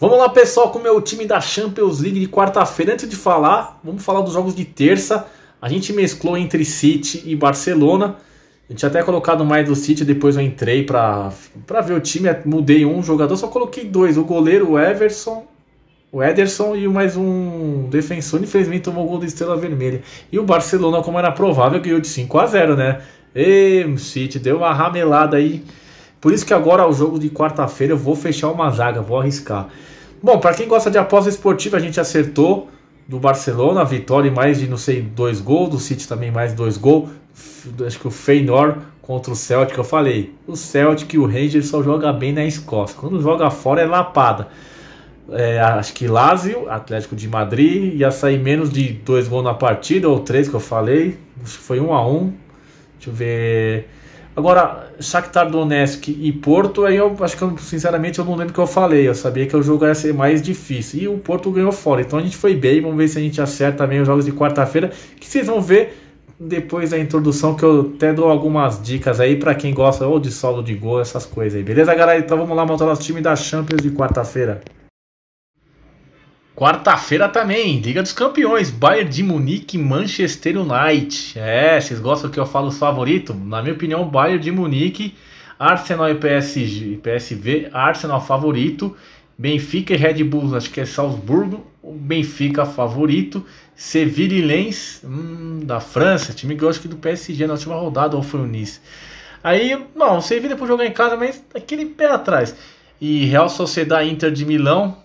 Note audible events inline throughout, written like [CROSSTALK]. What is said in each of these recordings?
Vamos lá, pessoal, com o meu time da Champions League de quarta-feira. Antes de falar, vamos falar dos jogos de terça. A gente mesclou entre City e Barcelona. A tinha até colocado mais do City, depois eu entrei pra, ver o time. Mudei um jogador, só coloquei dois: o goleiro, o Everson, o Ederson e mais um defensor. Infelizmente tomou o gol da Estrela Vermelha. E o Barcelona, como era provável, ganhou de 5 a 0 né? E o City deu uma ramelada aí. Por isso que agora o jogo de quarta-feira eu vou fechar uma zaga, vou arriscar. Bom, para quem gosta de aposta esportiva, a gente acertou do Barcelona, a vitória e mais de não sei dois gols, do City também mais dois gols. Acho que o Feyenoord contra o Celtic, eu falei. O Celtic e o Rangers só joga bem na Escócia. Quando joga fora é lapada. É, acho que Lazio, Atlético de Madrid, ia sair menos de dois gols na partida, ou três que eu falei. Acho que foi um a um. Deixa eu ver. Agora, Shakhtar Donetsk e Porto, aí eu acho que eu, sinceramente eu não lembro o que eu falei. Eu sabia que o jogo ia ser mais difícil. E o Porto ganhou fora. Então a gente foi bem. Vamos ver se a gente acerta também os jogos de quarta-feira. Que vocês vão ver depois da introdução que eu até dou algumas dicas aí para quem gosta ou de solo de gol, essas coisas aí. Beleza, galera? Então vamos lá montar nosso time da Champions de quarta-feira. Quarta-feira também, Liga dos Campeões, Bayern de Munique e Manchester United. É, vocês gostam que eu falo os favoritos? Na minha opinião, Bayern de Munique, Arsenal e PSG, PSV, Arsenal favorito, Benfica e Red Bulls, acho que é Salzburgo, o Benfica favorito, Sevilla e Lens, hum, da França, time que eu acho que do PSG na última rodada, ou foi o Nice. Aí, não, o Sevilla depois jogar em casa, mas aquele pé atrás. E Real Sociedade Inter de Milão,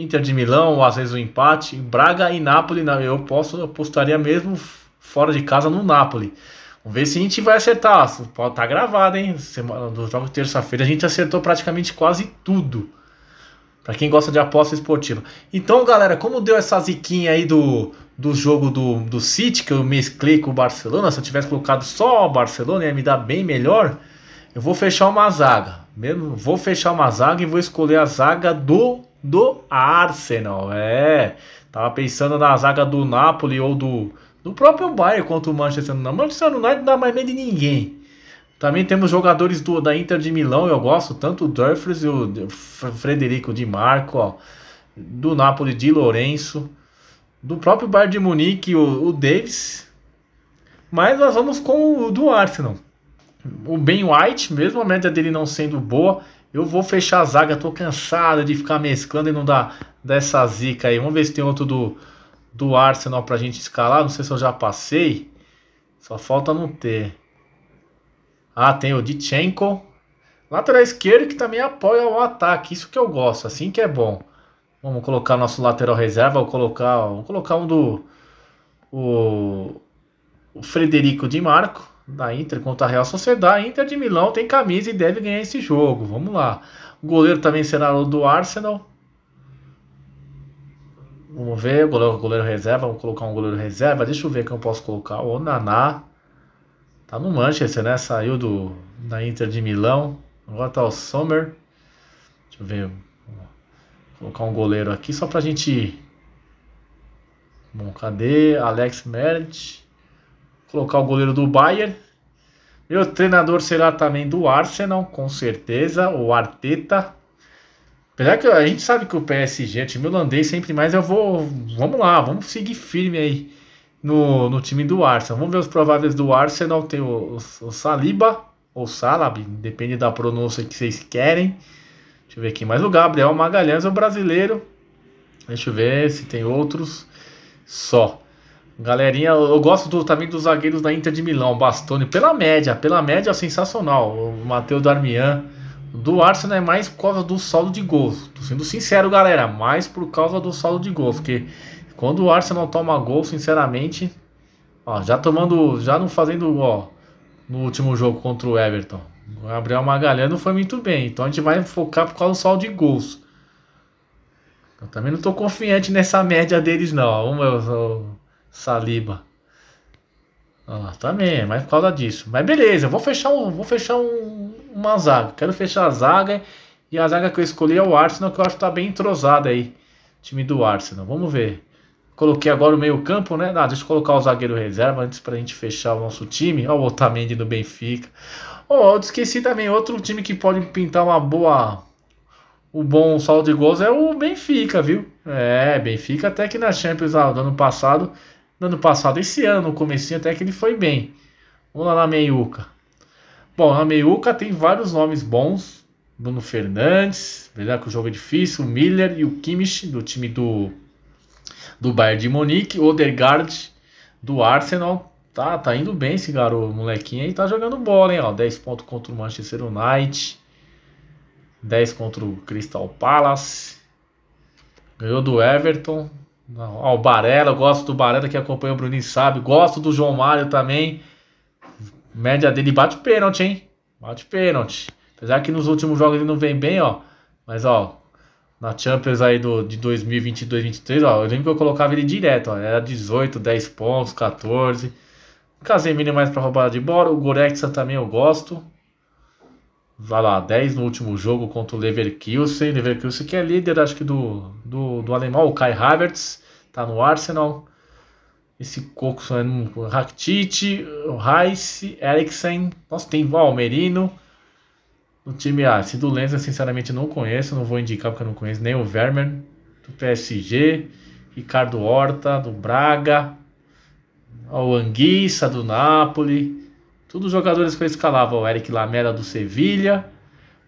Inter de Milão, ou às vezes o um empate, Braga e Napoli, eu posso eu apostaria mesmo fora de casa no Napoli. Vamos ver se a gente vai acertar. Pode tá gravado, hein? Semana do jogo terça-feira a gente acertou praticamente quase tudo. Para quem gosta de aposta esportiva. Então, galera, como deu essa ziquinha aí do, do jogo do, do City, que eu mesclei com o Barcelona, se eu tivesse colocado só o Barcelona ia me dar bem melhor, eu vou fechar uma zaga. Mesmo, vou fechar uma zaga e vou escolher a zaga do do Arsenal. É, tava pensando na zaga do Napoli ou do, do próprio Bayern contra o Manchester United. Manchester United não dá mais medo de ninguém. Também temos jogadores do, da Inter de Milão, eu gosto tanto o Durfres e o Frederico Di Marco, ó, do Napoli de Lourenço, do próprio Bayern de Munique, o, o Davis. Mas nós vamos com o do Arsenal. O Ben White, mesmo a média dele não sendo boa, eu vou fechar a zaga, tô cansado de ficar mesclando e não dar dessa zica aí. Vamos ver se tem outro do, do Arsenal pra gente escalar. Não sei se eu já passei. Só falta não ter. Ah, tem o Dichenko. Lateral esquerdo que também apoia o ataque. Isso que eu gosto, assim que é bom. Vamos colocar nosso lateral reserva. Vou colocar, vou colocar um do. O, o Frederico Di Marco da Inter contra a Real Sociedade. A Inter de Milão tem camisa e deve ganhar esse jogo. Vamos lá. O goleiro também será o do Arsenal. Vamos ver, goleiro, goleiro reserva, vamos colocar um goleiro reserva. Deixa eu ver quem eu posso colocar. O Naná. Tá no Manchester, né? Saiu do, da Inter de Milão. Agora tá o Sommer. Deixa eu ver. Vou colocar um goleiro aqui só pra gente. Bom, cadê? Alex Merritt. Colocar o goleiro do Bayern. Meu treinador será também do Arsenal, com certeza, o Arteta. Apesar que a gente sabe que o PSG, o é time holandês, sempre mais eu vou. Vamos lá, vamos seguir firme aí no, no time do Arsenal. Vamos ver os prováveis do Arsenal. Tem o, o, o Saliba, ou Salab, depende da pronúncia que vocês querem. Deixa eu ver aqui mais o Gabriel Magalhães, o brasileiro. Deixa eu ver se tem outros. Só. Galerinha, eu gosto do, também dos zagueiros da Inter de Milão, Bastoni, pela média, pela média sensacional. O Matheus Darmian do Arsenal é mais por causa do saldo de gols. Tô sendo sincero, galera, mais por causa do saldo de gols, porque quando o Arsenal toma gol, sinceramente, ó, já tomando, já não fazendo, gol no último jogo contra o Everton. O Gabriel Magalhães não foi muito bem, então a gente vai focar por causa do saldo de gols. Eu também não tô confiante nessa média deles não. Eu, eu, é Saliba. Ah, também, é mas por causa disso. Mas beleza, vou fechar, um, vou fechar um, uma zaga. Quero fechar a zaga. E a zaga que eu escolhi é o Arsenal, que eu acho que tá bem entrosado aí. Time do Arsenal. Vamos ver. Coloquei agora o meio-campo, né? Ah, deixa eu colocar o zagueiro reserva antes pra gente fechar o nosso time. Olha o Otamendi do Benfica. Ó, oh, eu esqueci também. Outro time que pode pintar uma boa. O um bom saldo de gols é o Benfica, viu? É, Benfica até que na Champions ah, do ano passado no ano passado, esse ano, no começo até que ele foi bem. Vamos lá na meiuca. Bom, na meiuca tem vários nomes bons. Bruno Fernandes, verdade que o jogo é difícil, o Miller e o Kimmich, do time do, do Bayern de Munique, Odegaard, do Arsenal, Tá, tá indo bem esse garoto, molequinho aí, tá jogando bola, hein, ó. 10 pontos contra o Manchester United. 10 contra o Crystal Palace. Ganhou do Everton. Não, ó, o Barella, eu gosto do Barella que acompanha o Bruninho, sabe? Gosto do João Mário também. Média dele bate pênalti, hein? Bate pênalti. Apesar que nos últimos jogos ele não vem bem, ó. Mas, ó, na Champions aí do, de 2022, 2023, ó, eu lembro que eu colocava ele direto, ó. Era 18, 10 pontos, 14. Casemiro é mais para roubada de bola. O Goretzka também eu gosto vai lá, 10 no último jogo contra o Leverkusen. Leverkusen que é líder, acho que do, do, do alemão, o Kai Havertz, tá no Arsenal. Esse Coco, é o Rakitic, o Rice, Eriksen, nossa, tem Valmerino. no time, ah, esse do Lenz eu sinceramente não conheço, não vou indicar porque eu não conheço nem o Vermeer, do PSG, Ricardo Horta, do Braga, o Anguissa, do Napoli, Todos os jogadores que eu escalava, o Eric Lamela do Sevilha,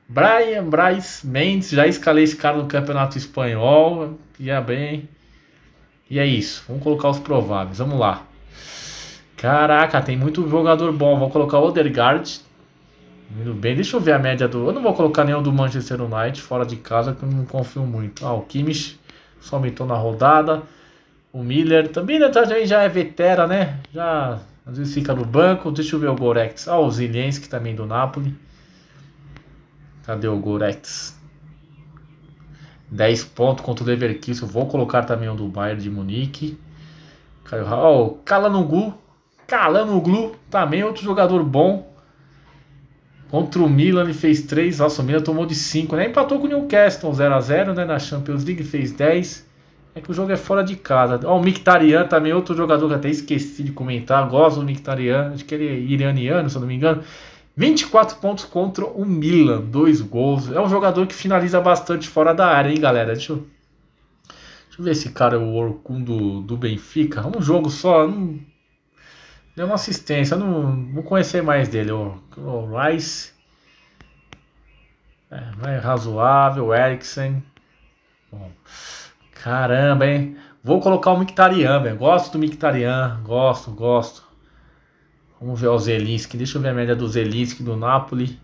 Brian Braz Mendes, já escalei esse cara no Campeonato Espanhol, ia bem. E é isso, vamos colocar os prováveis, vamos lá. Caraca, tem muito jogador bom, vou colocar o Odegaard. Indo bem, deixa eu ver a média do... Eu não vou colocar nenhum do Manchester United fora de casa, que eu não confio muito. Ah, o Kimmich só aumentou na rodada. O Miller também né, tá, já é vetera, né? Já às vezes fica no banco. Deixa eu ver o Gorex. Ah, o Zilenski também tá do Napoli. Cadê o Gorex? 10 pontos contra o Leverkusen. Vou colocar também o do Bayern de Munique. Caio o Kalanoglu. Kalanoglu. Também outro jogador bom. Contra o Milan ele fez 3. Nossa, o Milan tomou de 5. Né? Empatou com o Newcastle 0x0 né? na Champions League. Fez 10. É que o jogo é fora de casa. Ó, o Mictarian também, outro jogador que até esqueci de comentar. Gosto do Mictarian, acho que ele é iraniano, se eu não me engano. 24 pontos contra o Milan, dois gols. É um jogador que finaliza bastante fora da área, hein, galera? Deixa eu, deixa eu ver esse cara, é o Orkun do, do Benfica. É um jogo só, não, deu uma assistência. Não vou conhecer mais dele. O, o Rice. É, é razoável, Eriksen. Bom. Caramba, hein? Vou colocar o Mictarian, velho. Gosto do Mictarian. Gosto, gosto. Vamos ver o Zelinski. Deixa eu ver a média do Zelinski do Napoli.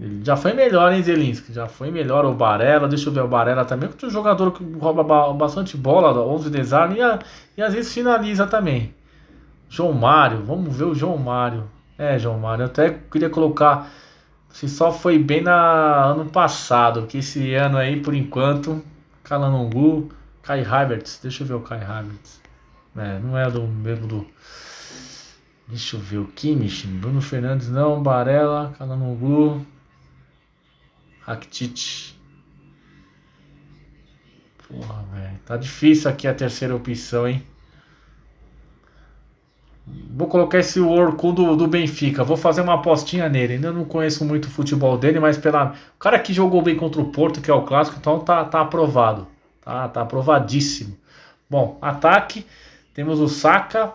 Ele já foi melhor, hein, Zelinski? Já foi melhor o Barella. Deixa eu ver o Barella também. que é um jogador que rouba bastante bola, 11 desarme. E, e às vezes finaliza também. João Mário. Vamos ver o João Mário. É, João Mário. Eu até queria colocar. Se só foi bem na ano passado. Que esse ano aí, por enquanto, Kalanongu, Kai Havertz. Deixa eu ver o Kai Havertz. É, não é do mesmo do. Deixa eu ver o Kimish, Bruno Fernandes não, Barella, Kalanongu, Rakitic. Porra, velho, tá difícil aqui a terceira opção, hein? Vou colocar esse Orkun do, Benfica, vou fazer uma apostinha nele. Ainda não conheço muito o futebol dele, mas pela. O cara que jogou bem contra o Porto, que é o clássico, então tá, tá aprovado. Tá, tá aprovadíssimo. Bom, ataque. Temos o Saka,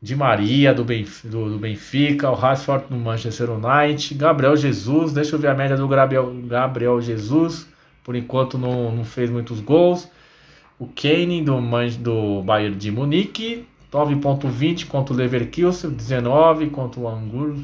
de Maria, do, Benf do, do, Benfica, o Rashford no Manchester United, Gabriel Jesus, deixa eu ver a média do Gabriel, Gabriel Jesus, por enquanto não, não fez muitos gols, o Kane do, Man do Bayern de Munique, 9.20 contra o Leverkusen, 19 contra o Angur.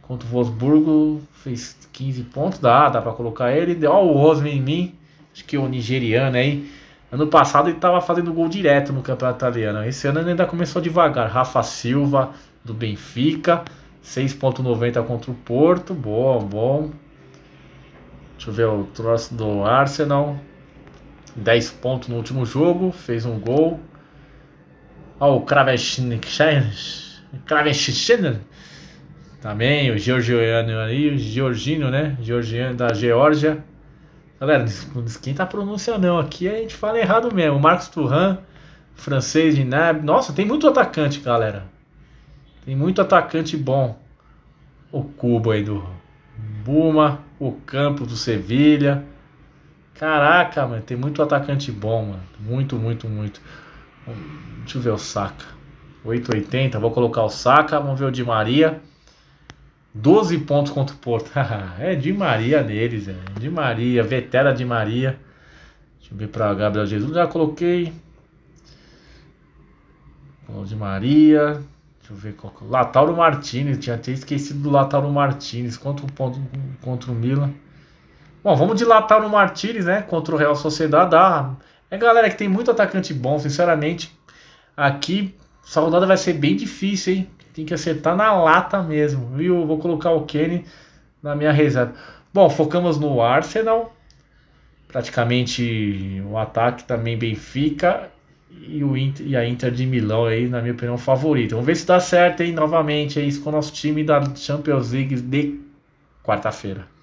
Contra o Wolfsburgo, fez 15 pontos. Dá, dá para colocar ele. Ó, o Osman em mim, acho que é o nigeriano aí. Ano passado ele estava fazendo gol direto no campeonato italiano. Esse ano ele ainda começou devagar. Rafa Silva, do Benfica, 6,90 contra o Porto. Bom, bom. Deixa eu ver o troço do Arsenal. 10 pontos no último jogo, fez um gol. Ó, o Kravenshinner. Também, o Georgiano aí, o Georgino, né? Georgiano da Geórgia. Galera, quem tá pronunciando não, aqui a gente fala errado mesmo. O Marcos Turan, francês de Nab. Nossa, tem muito atacante, galera. Tem muito atacante bom. O Cubo aí do Buma, o Campo do Sevilha. Caraca, mano, tem muito atacante bom, mano. Muito, muito, muito. Deixa eu ver o saca. 8,80. Vou colocar o saca. Vamos ver o Di Maria. 12 pontos contra o Porto. [LAUGHS] é Di Maria neles, é. Di Maria, Vetera Di Maria. Deixa eu ver para Gabriel Jesus. Já coloquei. O Di Maria. Deixa eu ver qual é Lataro Latauro Martinez. Tinha até esquecido do Latauro Martinez. Contra o, ponto, contra o Milan. Bom, vamos de Lataro Martinez, né? Contra o Real Sociedade. Ah, é galera que tem muito atacante bom, sinceramente. Aqui, essa rodada vai ser bem difícil, hein? Tem que acertar na lata mesmo, viu? Vou colocar o Kenny na minha reserva. Bom, focamos no Arsenal. Praticamente o ataque também Benfica e, o Inter, e a Inter de Milão aí, na minha opinião, favorita. Vamos ver se dá certo, hein? Novamente, é isso com o nosso time da Champions League de quarta-feira.